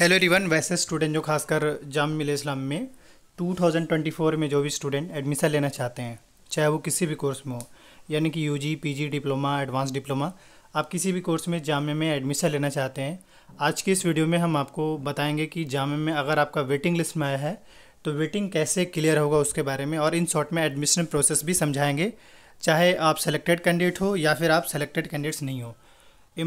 hello रिवन वैसे student जो खासकर जाम मिले इस्लाम में 2024 में जो भी स्टूडेंट एडमिशन लेना चाहते हैं चाहे वो किसी भी कोर्स में हो यानी कि UG, PG, diploma advance diploma आप किसी भी कोर्स में जामे में एडमिशन लेना चाहते हैं आज की इस वीडियो में हम आपको बताएंगे कि जामे में अगर आपका वेटिंग लिस्ट में आया है तो वेटिंग कैसे क्लियर होगा उसके बारे में और इन शॉर्ट में एडमिशन प्रोसेस भी समझाएंगे चाहे आप सेलेक्टेड कैंडिडेट हो या फिर आप सेलेक्टेड कैंडिडेट्स नहीं हो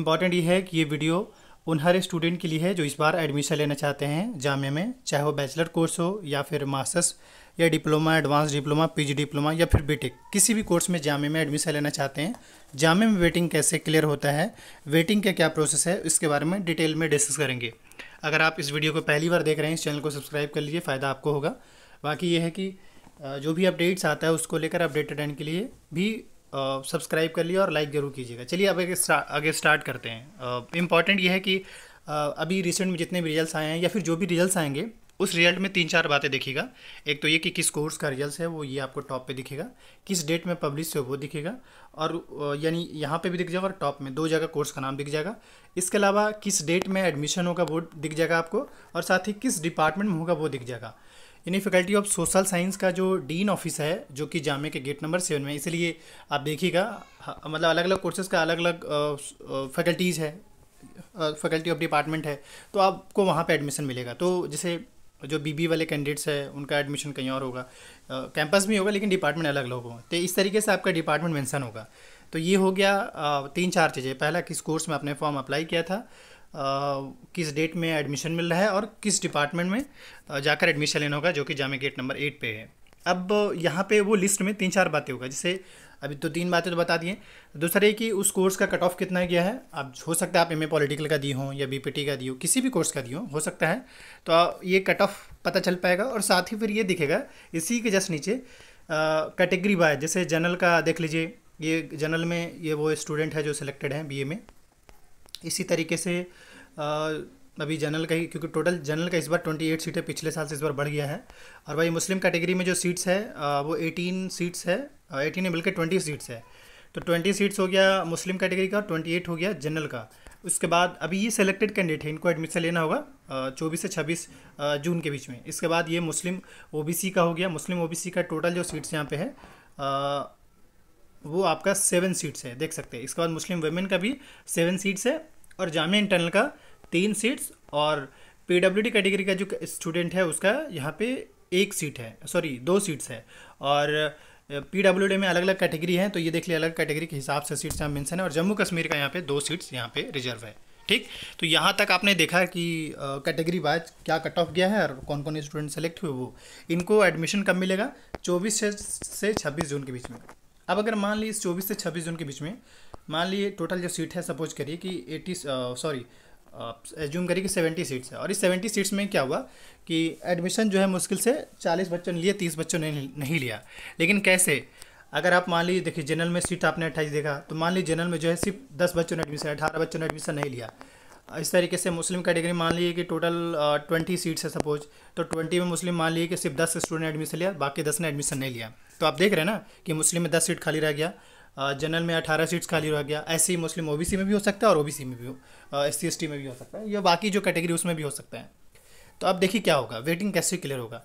इम्पॉर्टेंट ये है कि ये वीडियो उन हर स्टूडेंट के लिए है जो इस बार एडमिशन लेना चाहते हैं जामे में चाहे वो बैचलर कोर्स हो या फिर मास्टर्स या diploma advance diploma PG diploma या फिर बीटेक किसी भी कोर्स में जामे में एडमिशन लेना चाहते हैं जामे में वेटिंग कैसे क्लियर होता है वेटिंग का क्या प्रोसेस है इसके बारे में डिटेल में डिस्कस करेंगे अगर आप इस वीडियो को पहली बार देख रहे हैं इस चैनल को सब्सक्राइब कर लीजिए फ़ायदा आपको होगा बाकी ये है कि जो भी अपडेट्स आता है उसको लेकर अपडेटेड रहने के लिए भी सब्सक्राइब कर लिया और लाइक ज़रूर कीजिएगा चलिए अब आगे, आगे स्टार्ट करते हैं इम्पॉर्टेंट ये है कि अभी रिसेंट में जितने भी रिजल्ट आए हैं या फिर जो भी रिजल्ट आएंगे उस रिजल्ट में तीन चार बातें दिखेगा एक तो ये कि किस कोर्स का रिजल्ट है वो ये आपको टॉप पे दिखेगा किस डेट में पब्लिश है वो दिखेगा और यानी यहाँ पे भी दिख जाएगा और टॉप में दो जगह कोर्स का नाम दिख जाएगा इसके अलावा किस डेट में एडमिशन होगा वो दिख जाएगा आपको और साथ ही किस डिपार्टमेंट में होगा वो दिख जाएगा यानी फैकल्टी ऑफ सोशल साइंस का जो डीन ऑफिस है जो कि जामे के गेट नंबर सेवन में इसलिए आप देखिएगा मतलब अलग अलग कोर्सेज का अलग अलग फैकल्टीज़ है फैकल्टी ऑफ डिपार्टमेंट है तो आपको वहाँ पे एडमिशन मिलेगा तो जैसे जो बीबी वाले कैंडिडेट्स हैं उनका एडमिशन कहीं और होगा कैंपस में होगा लेकिन डिपार्टमेंट अलग अलग होगा तो इस तरीके से आपका डिपार्टमेंट मेंशन होगा तो ये हो गया तीन चार चीज़ें पहला किस कोर्स में आपने फॉर्म अप्लाई किया था किस डेट में एडमिशन मिल रहा है और किस डिपार्टमेंट में जाकर एडमिशन लेना होगा जो कि जामे गेट नंबर एट पे है अब यहाँ पे वो लिस्ट में तीन चार बातें होगा जैसे अभी तो तीन बातें तो बता दिए दूसरा ये कि उस कोर्स का कट ऑफ कितना गया है अब हो सकता है आप एम ए पॉलिटिकल का दी हो या बी पी टी का दी हो किसी भी कोर्स का दी हो हो सकता है तो ये कट ऑफ पता चल पाएगा और साथ ही फिर ये दिखेगा इसी के जस्ट नीचे कैटेगरी बाय जैसे जनरल का देख लीजिए ये जनरल में ये वो स्टूडेंट है जो सिलेक्टेड हैं बी ए में इसी तरीके से अभी जनरल का ही क्योंकि टोटल जनरल का इस बार 28 सीटें पिछले साल से इस बार बढ़ गया है और भाई मुस्लिम कैटेगरी में जो सीट्स है वो 18 सीट्स है 18 नहीं बल्कि 20 सीट्स है तो 20 सीट्स हो गया मुस्लिम कैटेगरी का और एट हो गया जनरल का उसके बाद अभी ये सेलेक्टेड कैंडिडेट है इनको एडमिशन लेना होगा चौबीस से छब्बीस जून के बीच में इसके बाद ये मुस्लिम ओ का हो गया मुस्लिम ओ का टोटल जो सीट्स यहाँ पे है वो आपका सेवन सीट्स है देख सकते हैं इसके बाद मुस्लिम वेमेन का भी सेवन सीट्स है और जामिया इंटरनल का तीन सीट्स और पी कैटेगरी का जो स्टूडेंट है उसका यहाँ पे एक सीट है सॉरी दो सीट्स है और पी डब्ल्यू में अलग अलग कैटेगरी है तो ये देख लिया अलग कैटेगरी के हिसाब से सीट्स यहाँ मेंशन है और जम्मू कश्मीर का यहाँ पे दो सीट्स यहाँ पे रिजर्व है ठीक तो यहाँ तक आपने देखा कि कैटेगरी वाइज क्या कट ऑफ गया है और कौन कौन स्टूडेंट सेलेक्ट हुए वो इनको एडमिशन कब मिलेगा चौबीस से छब्बीस जून के बीच में अब अगर मान लीजिए चौबीस से छब्बीस जून के बीच में मान लीजिए टोटल जो सीट है सपोज करिए कि एटी सॉरी एज्यूम करिए कि सेवेंटी सीट्स है और इस सेवेंटी सीट्स में क्या हुआ कि एडमिशन जो है मुश्किल से चालीस बच्चों ने लिए तीस बच्चों ने नहीं लिया लेकिन कैसे अगर आप मान लीजिए देखिए जनरल में सीट आपने अट्ठाईस देखा तो मान लीजिए जनरल में जो है सिर्फ दस बच्चों ने एडमिशन अठारह बच्चों ने एडमिशन नहीं लिया इस तरीके से मुस्लिम कैटेगरी मान लीजिए कि टोटल ट्वेंटी सीट्स है सपोज तो ट्वेंटी में मुस्लिम मान लीजिए कि सिर्फ दस स्टूडेंट एडमिशन लिया बाकी दस ने एडमिशन नहीं लिया तो आप देख रहे हैं ना कि मुस्लिम में दस सीट खाली रह गया जनरल में अठारह सीट्स खाली रह गया ऐसे ही मुस्लिम ओबीसी में भी हो सकता है और ओबीसी में भी हो एस सी एस में भी हो सकता है या बाकी जो कैटेगरी उसमें भी हो सकता है तो अब देखिए क्या होगा वेटिंग कैसे क्लियर होगा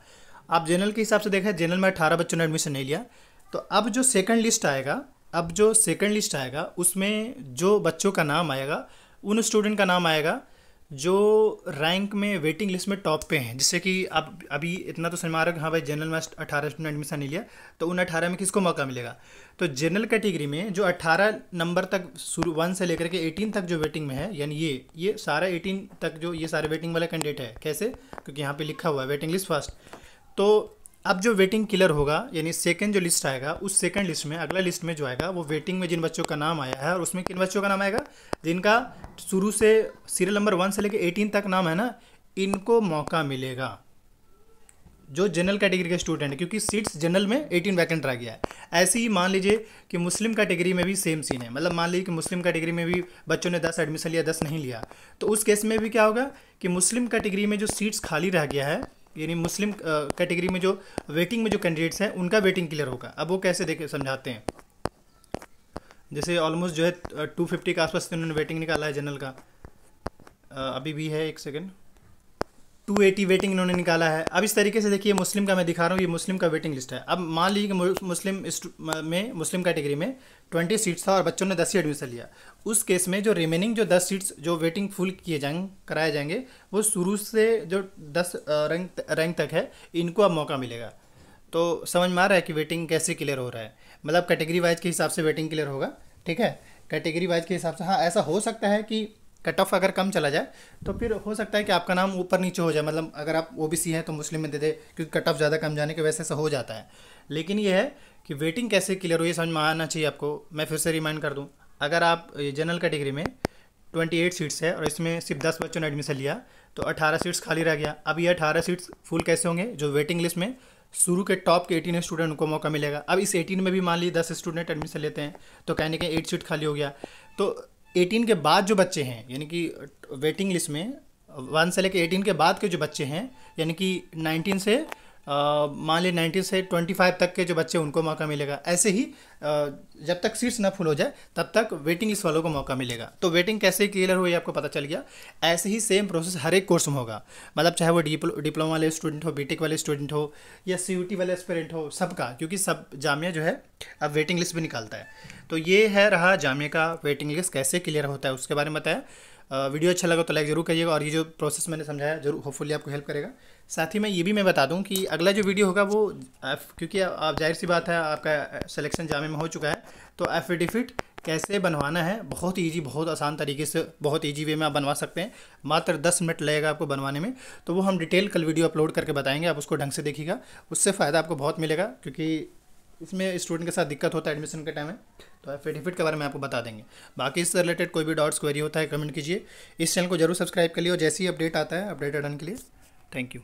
आप जनरल के हिसाब से देखें जनरल में अठारह बच्चों ने एडमिशन नहीं लिया तो अब जो सेकंड लिस्ट आएगा अब जो सेकंड लिस्ट आएगा उसमें जो बच्चों का नाम आएगा उन स्टूडेंट का नाम आएगा जो रैंक में वेटिंग लिस्ट में टॉप पे हैं जिससे कि आप अभी इतना तो समझ में हाँ भाई जनरल में अठारह स्टूडेंट एडमिशन नहीं लिया तो उन अठारह में किसको मौका मिलेगा तो जनरल कैटेगरी में जो अट्ठारह नंबर तक शुरू वन से लेकर के एटीन तक जो वेटिंग में है यानी ये ये सारा एटीन तक जो ये सारे वेटिंग वाला कैंडिडेट है कैसे क्योंकि यहाँ पर लिखा हुआ है वेटिंग लिस्ट फर्स्ट तो अब जो वेटिंग किलर होगा यानी सेकंड जो लिस्ट आएगा उस सेकंड लिस्ट में अगला लिस्ट में जो आएगा वो वेटिंग में जिन बच्चों का नाम आया है और उसमें किन बच्चों का नाम आएगा जिनका शुरू से सीरियल नंबर वन से लेकर एटीन तक नाम है ना इनको मौका मिलेगा जो जनरल कैटेगरी के स्टूडेंट हैं क्योंकि सीट्स जनरल में एटीन वैकेंट रह गया है ऐसे ही मान लीजिए कि मुस्लिम कैटेगरी में भी सेम सीन है मतलब मान लीजिए कि मुस्लिम कैटेगरी में भी बच्चों ने दस एडमिशन लिया दस नहीं लिया तो उस केस में भी क्या होगा कि मुस्लिम कैटेगरी में जो सीट्स खाली रह गया है यानी मुस्लिम कैटेगरी में जो वेटिंग में जो कैंडिडेट्स हैं उनका वेटिंग क्लियर होगा अब वो कैसे देखे समझाते हैं जैसे ऑलमोस्ट जो है टू फिफ्टी के आसपास उन्होंने वेटिंग निकाला है जनरल का अभी भी है एक सेकेंड टू एटी वेटिंग इन्होंने निकाला है अब इस तरीके से देखिए मुस्लिम का मैं दिखा रहा हूँ ये मुस्लिम का वेटिंग लिस्ट है अब मान लीजिए कि मुस्लिम में मुस्लिम कैटेगरी में ट्वेंटी सीट्स था और बच्चों ने दस ही एडमिशन लिया उस केस में जो रिमेनिंग जो दस सीट्स जो वेटिंग फुल किए जाएंगे कराए जाएंगे वो शुरू से जो दस रैंक रैंक तक है इनको अब मौका मिलेगा तो समझ में आ रहा है कि वेटिंग कैसे क्लियर हो रहा है मतलब कैटेगरी वाइज के हिसाब से वेटिंग क्लियर होगा ठीक है कैटेगरी वाइज के हिसाब से हाँ ऐसा हो सकता है कि कट ऑफ अगर कम चला जाए तो फिर हो सकता है कि आपका नाम ऊपर नीचे हो जाए मतलब अगर आप ओ बी सी हैं तो मुस्लिम में दे दे क्योंकि कट ऑफ ज़्यादा कम जाने की वजह से हो जाता है लेकिन यह है कि वेटिंग कैसे क्लियर हो ये समझ में आना चाहिए आपको मैं फिर से रिमाइंड कर दूँ अगर आप जनरल कैटेगरी में ट्वेंटी एट सीट्स है और इसमें सिर्फ दस बच्चों ने एडमिशन लिया तो अठारह सीट्स खाली रह गया अब ये अठारह सीट्स फुल कैसे होंगे जो वेटिंग लिस्ट में शुरू के टॉप के एटीन स्टूडेंट को मौका मिलेगा अब इस एटीन में भी मान लीजिए दस स्टूडेंट एडमिशन लेते हैं तो कहने के एट सीट खाली हो गया तो एटीन के बाद जो बच्चे हैं यानी कि वेटिंग uh, लिस्ट में वन uh, से लेकर एटीन के बाद के जो बच्चे हैं यानी कि नाइनटीन से मान ली नाइन्टी से ट्वेंटी फाइव तक के जो बच्चे उनको मौका मिलेगा ऐसे ही जब तक सीट्स ना फुल हो जाए तब तक वेटिंग लिस्ट वालों को मौका मिलेगा तो वेटिंग कैसे क्लियर हुई आपको पता चल गया ऐसे ही सेम प्रोसेस हर एक कोर्स में होगा मतलब चाहे वो डिप्लो डिप्लोमा वाले स्टूडेंट हो बीटेक वाले स्टूडेंट हो या सी वाले स्टूडेंट हो सबका क्योंकि सब जामिया जो है अब वेटिंग लिस्ट भी निकालता है तो ये है रहा जामिया का वेटिंग लिस्ट कैसे क्लियर होता है उसके बारे में बताया वीडियो अच्छा लगा तो लाइक ज़रूर करिएगा और ये जो प्रोसेस मैंने समझाया जरूर होपफुली आपको हेल्प करेगा साथ ही मैं ये भी मैं बता दूं कि अगला जो वीडियो होगा वो क्योंकि आप जाहिर सी बात है आपका सिलेक्शन जामे में हो चुका है तो एफिडेविट कैसे बनवाना है बहुत ईजी बहुत आसान तरीके से बहुत ईजी वे में आप बनवा सकते हैं मात्र दस मिनट लगेगा आपको बनवाने में तो वो हम डिटेल कल वीडियो अपलोड करके बताएंगे आप उसको ढंग से देखिएगा उससे फ़ायदा आपको बहुत मिलेगा क्योंकि इसमें स्टूडेंट के साथ दिक्कत होता है एडमिशन के टाइम में तो एफिडेविट के बारे में आपको बता देंगे बाकी इससे रिलेटेड कोई भी डाउट्स क्वेरी होता है कमेंट कीजिए इस चैनल को जरूर सब्सक्राइब कर लिए और जैसे ही अपडेट आता है अपडेटेड रहने के लिए थैंक यू